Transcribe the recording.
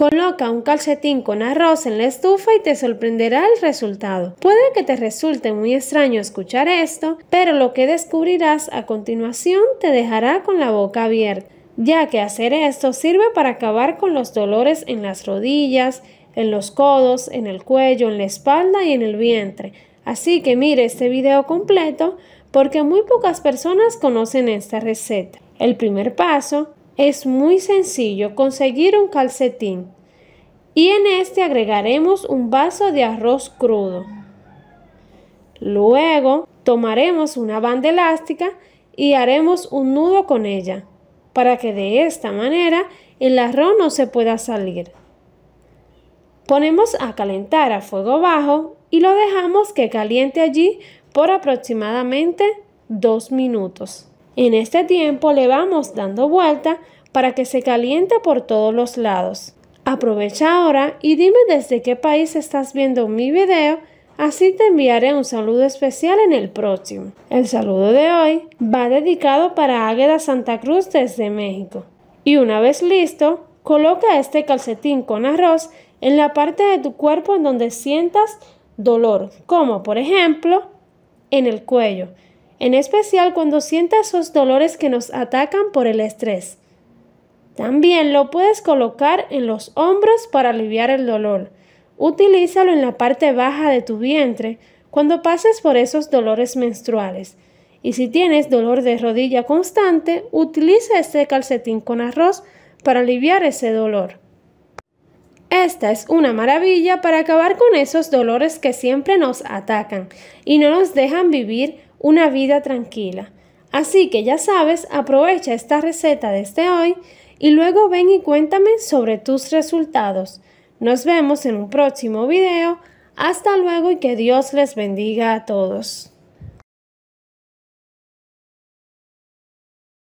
Coloca un calcetín con arroz en la estufa y te sorprenderá el resultado. Puede que te resulte muy extraño escuchar esto, pero lo que descubrirás a continuación te dejará con la boca abierta, ya que hacer esto sirve para acabar con los dolores en las rodillas, en los codos, en el cuello, en la espalda y en el vientre. Así que mire este video completo porque muy pocas personas conocen esta receta. El primer paso es muy sencillo conseguir un calcetín y en este agregaremos un vaso de arroz crudo. Luego tomaremos una banda elástica y haremos un nudo con ella para que de esta manera el arroz no se pueda salir. Ponemos a calentar a fuego bajo y lo dejamos que caliente allí por aproximadamente 2 minutos. En este tiempo le vamos dando vuelta para que se caliente por todos los lados. Aprovecha ahora y dime desde qué país estás viendo mi video, así te enviaré un saludo especial en el próximo. El saludo de hoy va dedicado para Águeda Santa Cruz desde México. Y una vez listo, coloca este calcetín con arroz en la parte de tu cuerpo en donde sientas dolor, como por ejemplo en el cuello, en especial cuando sientas esos dolores que nos atacan por el estrés. También lo puedes colocar en los hombros para aliviar el dolor. Utilízalo en la parte baja de tu vientre cuando pases por esos dolores menstruales. Y si tienes dolor de rodilla constante, utiliza este calcetín con arroz para aliviar ese dolor. Esta es una maravilla para acabar con esos dolores que siempre nos atacan y no nos dejan vivir una vida tranquila. Así que ya sabes, aprovecha esta receta desde este hoy y luego ven y cuéntame sobre tus resultados. Nos vemos en un próximo video. Hasta luego y que Dios les bendiga a todos.